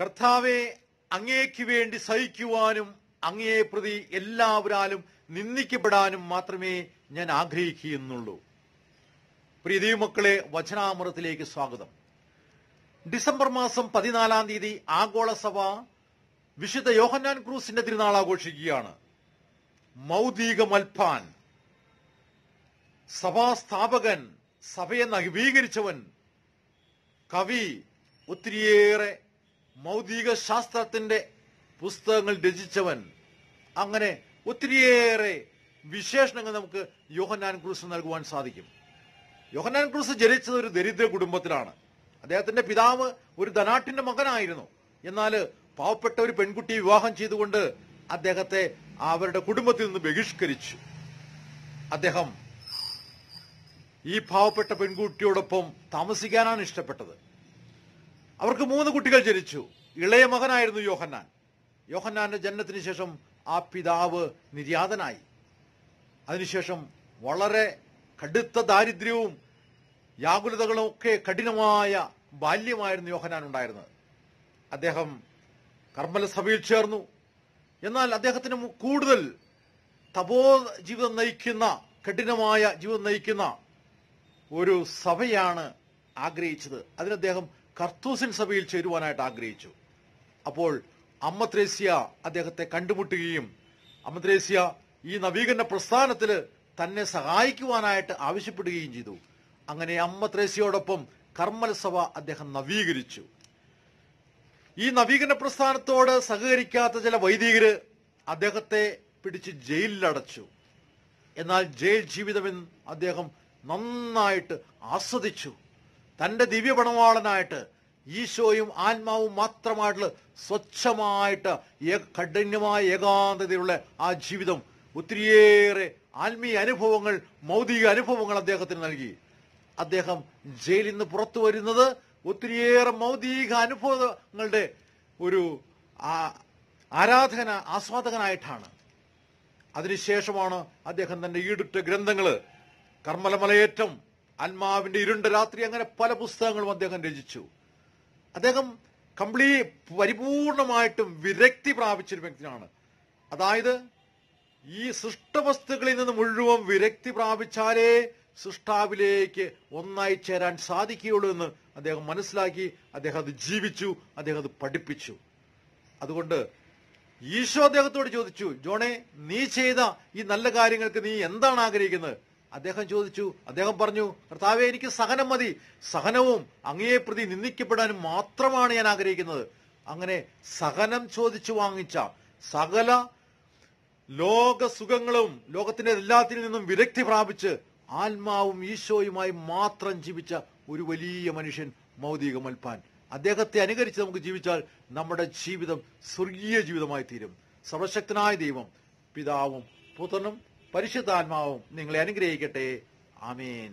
കർത്താവെ അങ്ങേക്ക് വേണ്ടി സഹിക്കുവാനും അങ്ങയെ പ്രതി എല്ലാവരാലും നിന്ദിക്കപ്പെടാനും മാത്രമേ ഞാൻ ആഗ്രഹിക്കുന്നുള്ളൂ പ്രീതി മക്കളെ വചനാമൃതത്തിലേക്ക് സ്വാഗതം ഡിസംബർ മാസം പതിനാലാം തീയതി ആഗോള സഭ വിശുദ്ധ യോഹന്നാൻ ക്രൂസിന്റെ തിരുനാൾ ആഘോഷിക്കുകയാണ് മൗദീക സഭാസ്ഥാപകൻ സഭയെ നവീകരിച്ചവൻ കവി ഒത്തിരിയേറെ മൗതിക ശാസ്ത്രത്തിന്റെ പുസ്തകങ്ങൾ രചിച്ചവൻ അങ്ങനെ ഒത്തിരിയേറെ വിശേഷണങ്ങൾ നമുക്ക് യോഹന്നാൻ ക്രൂസ് നൽകുവാൻ സാധിക്കും യോഹന്നാൻ ക്രൂസ് ജനിച്ചത് ഒരു ദരിദ്ര കുടുംബത്തിലാണ് അദ്ദേഹത്തിന്റെ പിതാവ് ഒരു ധനാട്ടിന്റെ മകനായിരുന്നു എന്നാൽ പാവപ്പെട്ട ഒരു പെൺകുട്ടി വിവാഹം ചെയ്തുകൊണ്ട് അദ്ദേഹത്തെ അവരുടെ കുടുംബത്തിൽ നിന്ന് ബഹിഷ്കരിച്ചു അദ്ദേഹം ഈ പാവപ്പെട്ട പെൺകുട്ടിയോടൊപ്പം താമസിക്കാനാണ് ഇഷ്ടപ്പെട്ടത് അവർക്ക് മൂന്ന് കുട്ടികൾ ജനിച്ചു ഇളയ മകനായിരുന്നു യോഹന്നാൻ യോഹന്നാന്റെ ജനനത്തിന് ശേഷം ആ പിതാവ് നിര്യാതനായി അതിനുശേഷം വളരെ കടുത്ത ദാരിദ്ര്യവും വ്യാകുലതകളും ഒക്കെ കഠിനമായ ബാല്യമായിരുന്നു യോഹനാൻ ഉണ്ടായിരുന്നത് അദ്ദേഹം കർമ്മലസഭയിൽ ചേർന്നു എന്നാൽ അദ്ദേഹത്തിന് കൂടുതൽ തപോ ജീവിതം നയിക്കുന്ന കഠിനമായ ജീവിതം നയിക്കുന്ന ഒരു സഭയാണ് ആഗ്രഹിച്ചത് അതിന് അദ്ദേഹം കർത്തൂസിൻ സഭയിൽ ചേരുവാനായിട്ട് ആഗ്രഹിച്ചു അപ്പോൾ ത്രേസ്യ അദ്ദേഹത്തെ കണ്ടുമുട്ടുകയും ത്രേസ്യ ഈ നവീകരണ പ്രസ്ഥാനത്തിൽ തന്നെ സഹായിക്കുവാനായിട്ട് ആവശ്യപ്പെടുകയും ചെയ്തു അങ്ങനെ അമ്മ കർമ്മൽ സഭ അദ്ദേഹം നവീകരിച്ചു ഈ നവീകരണ പ്രസ്ഥാനത്തോട് സഹകരിക്കാത്ത ചില വൈദികര് അദ്ദേഹത്തെ പിടിച്ച് ജയിലിലടച്ചു എന്നാൽ ജയിൽ ജീവിതമെന്ന് അദ്ദേഹം നന്നായിട്ട് ആസ്വദിച്ചു തൻ്റെ ദിവ്യപണവാളനായിട്ട് ഈശോയും ആത്മാവും മാത്രമായിട്ടുള്ള സ്വച്ഛമായിട്ട് കഠിനമായ ഏകാന്തതയുള്ള ആ ജീവിതം ഒത്തിരിയേറെ ആത്മീയ അനുഭവങ്ങൾ മൗതിക അനുഭവങ്ങൾ അദ്ദേഹത്തിന് നൽകി അദ്ദേഹം ജയിലിൽ നിന്ന് പുറത്തു വരുന്നത് ഒത്തിരിയേറെ മൗതിക അനുഭവങ്ങളുടെ ഒരു ആരാധകന ആസ്വാദകനായിട്ടാണ് അതിനുശേഷമാണ് അദ്ദേഹം തന്റെ ഈടുറ്റ ഗ്രന്ഥങ്ങള് കർമ്മലമലയേറ്റം ആത്മാവിന്റെ ഇരുണ്ട രാത്രി അങ്ങനെ പല പുസ്തകങ്ങളും അദ്ദേഹം രചിച്ചു അദ്ദേഹം കംപ്ലീ പരിപൂർണമായിട്ടും വിരക്തി പ്രാപിച്ചൊരു വ്യക്തിയാണ് അതായത് ഈ സൃഷ്ടവസ്തുക്കളിൽ നിന്ന് മുഴുവൻ വിരക്തി പ്രാപിച്ചാലേ സൃഷ്ടാവിലേക്ക് ഒന്നായി ചേരാൻ സാധിക്കുകയുള്ളൂ എന്ന് അദ്ദേഹം മനസ്സിലാക്കി അദ്ദേഹം അത് ജീവിച്ചു അദ്ദേഹം അത് പഠിപ്പിച്ചു അതുകൊണ്ട് ഈശോ അദ്ദേഹത്തോട് ചോദിച്ചു ജോണേ നീ ചെയ്ത ഈ നല്ല കാര്യങ്ങൾക്ക് നീ എന്താണ് ആഗ്രഹിക്കുന്നത് അദ്ദേഹം ചോദിച്ചു അദ്ദേഹം പറഞ്ഞു കർത്താവെ എനിക്ക് സഹനം മതി സഹനവും അങ്ങയെ പ്രതി നിന്ദിക്കപ്പെടാനും മാത്രമാണ് ഞാൻ ആഗ്രഹിക്കുന്നത് അങ്ങനെ സഹനം ചോദിച്ചു വാങ്ങിച്ച സകല ലോക സുഖങ്ങളും ലോകത്തിന്റെ എല്ലാത്തിൽ നിന്നും വിരക്തി പ്രാപിച്ച് ആത്മാവും ഈശോയുമായി മാത്രം ജീവിച്ച ഒരു വലിയ മനുഷ്യൻ മൗതിക മൽപ്പാൻ അദ്ദേഹത്തെ അനുകരിച്ച് നമുക്ക് ജീവിച്ചാൽ നമ്മുടെ ജീവിതം സ്വർഗീയ ജീവിതമായി തീരും സർവശക്തനായ ദൈവം പിതാവും പുത്രനും പരിശുദ്ധാത്മാവും നിങ്ങളെ അനുഗ്രഹിക്കട്ടെ ആമേൻ